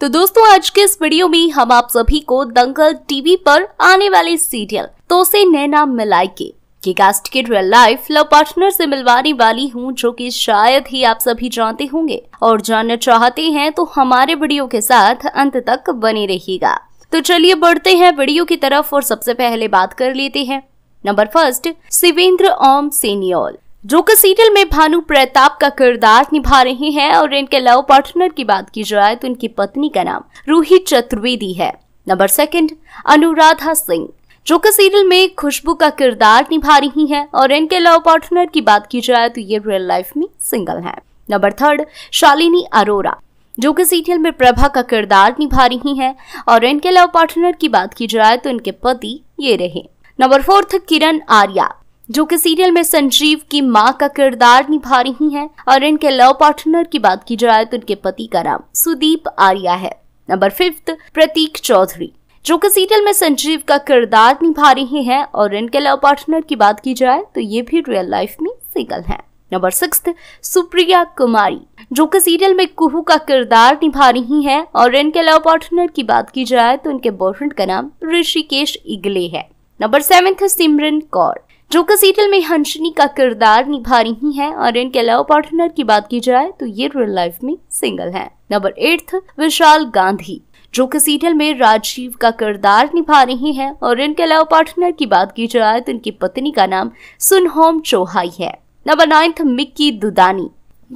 तो दोस्तों आज के इस वीडियो में हम आप सभी को दंगल टीवी पर आने वाले सीरियल तो से नैना मिलाई के के कास्ट के रियल लाइफ लव पार्टनर से मिलवाने वाली हूँ जो कि शायद ही आप सभी जानते होंगे और जानना चाहते हैं तो हमारे वीडियो के साथ अंत तक बने रहिएगा तो चलिए बढ़ते हैं वीडियो की तरफ और सबसे पहले बात कर लेते हैं नंबर फर्स्ट शिवेंद्र ओम सेनियोल जो कि सीरियल में भानु प्रताप का किरदार निभा रहे हैं और इनके लव पार्टनर की बात की जाए तो इनकी पत्नी का नाम रूही चतुर्वेदी है नंबर सेकंड अनुराधा सिंह जो कि सीरियल में खुशबू का किरदार निभा रही हैं और इनके लव पार्टनर की बात की जाए तो ये रियल लाइफ में सिंगल हैं नंबर थर्ड शालिनी अरोरा जो कि सीरियल में प्रभा का किरदार निभा रही हैं और इनके लव पार्टनर की बात की जाए तो इनके पति ये रहे नंबर फोर्थ किरण आर्या जो कि सीरियल में संजीव की माँ का किरदार निभा रही हैं और इनके लव पार्टनर की बात की जाए तो इनके पति का नाम सुदीप आर्या है नंबर फिफ्थ प्रतीक चौधरी जो कि सीरियल में संजीव का किरदार निभा रहे हैं और इनके लव पार्टनर की बात की जाए तो ये भी रियल लाइफ में सिंगल हैं। नंबर सिक्स सुप्रिया कुमारी जो कि सीरियल में कुहू का किरदार निभा रही हैं और इनके लव पार्टनर की बात की जाए तो इनके बॉयफ्रेंड का नाम ऋषिकेश इगले है नंबर सेवेंथ सिमरन कौर जो का सीरियल में हंसनी का किरदार निभा रही हैं और इनके अलावा पार्टनर की बात की जाए तो ये रियल लाइफ में सिंगल हैं नंबर एट्थ विशाल गांधी जो कि सीरियल में राजीव का किरदार निभा रही हैं और इनके अलावा पार्टनर की बात की जाए तो इनकी पत्नी का नाम सुनहोम चौहाई है नंबर नाइन्थ मिक्की दुदानी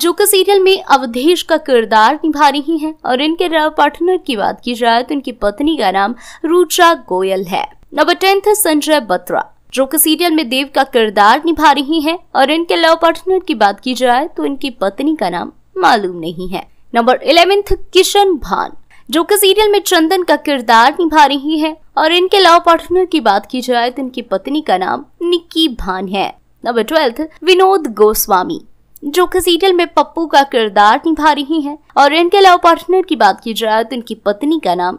जो कि सीरियल में अवधेश का किरदार निभा रही हैं और इनके अलावा पार्टनर की बात की जाए तो इनकी पत्नी का नाम रुचा गोयल है नंबर टेंथ संजय बत्रा जो कि सीरियल में देव का किरदार निभा रही हैं और इनके लव पार्टनर की बात की जाए तो इनकी पत्नी का नाम मालूम नहीं है नंबर इलेवेंथ किशन भान जो कि सीरियल में चंदन का किरदार निभा रही है और इनके लव पार्टनर की बात की जाए तो इनकी पत्नी का नाम निक्की भान है नंबर ट्वेल्थ विनोद गोस्वामी जो कि सीरियल में पप्पू का किरदार निभा रही हैं और इनके लव पार्टनर की बात की जाए तो इनकी पत्नी का नाम